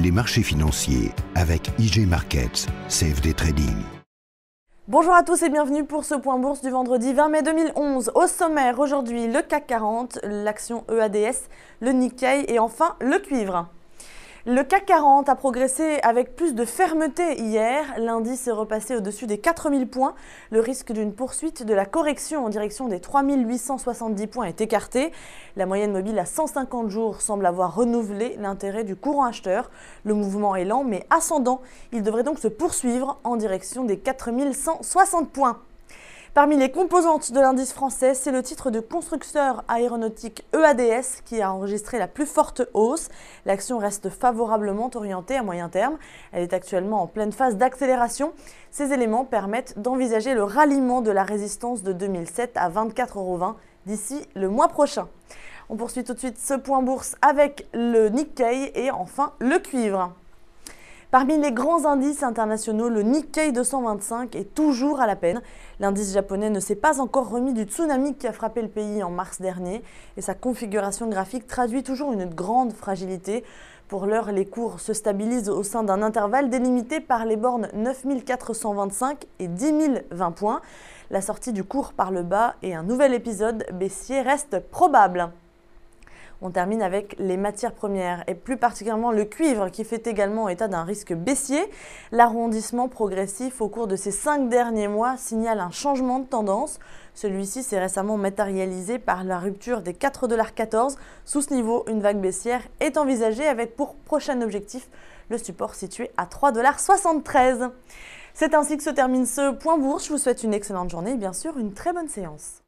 les marchés financiers avec IG Markets, CFD Trading. Bonjour à tous et bienvenue pour ce point bourse du vendredi 20 mai 2011. Au sommaire aujourd'hui, le CAC 40, l'action EADS, le Nikkei et enfin le cuivre. Le CAC 40 a progressé avec plus de fermeté hier. L'indice est repassé au-dessus des 4000 points. Le risque d'une poursuite de la correction en direction des 3870 points est écarté. La moyenne mobile à 150 jours semble avoir renouvelé l'intérêt du courant acheteur. Le mouvement est lent mais ascendant. Il devrait donc se poursuivre en direction des 4160 points. Parmi les composantes de l'indice français, c'est le titre de constructeur aéronautique EADS qui a enregistré la plus forte hausse. L'action reste favorablement orientée à moyen terme. Elle est actuellement en pleine phase d'accélération. Ces éléments permettent d'envisager le ralliement de la résistance de 2007 à 24,20 euros d'ici le mois prochain. On poursuit tout de suite ce point bourse avec le Nikkei et enfin le cuivre. Parmi les grands indices internationaux, le Nikkei 225 est toujours à la peine. L'indice japonais ne s'est pas encore remis du tsunami qui a frappé le pays en mars dernier et sa configuration graphique traduit toujours une grande fragilité. Pour l'heure, les cours se stabilisent au sein d'un intervalle délimité par les bornes 9425 et 10020 points. La sortie du cours par le bas et un nouvel épisode baissier reste probable. On termine avec les matières premières et plus particulièrement le cuivre qui fait également état d'un risque baissier. L'arrondissement progressif au cours de ces cinq derniers mois signale un changement de tendance. Celui-ci s'est récemment matérialisé par la rupture des 4,14$. Sous ce niveau, une vague baissière est envisagée avec pour prochain objectif le support situé à 3,73$. C'est ainsi que se termine ce point bourse. Je vous souhaite une excellente journée et bien sûr une très bonne séance.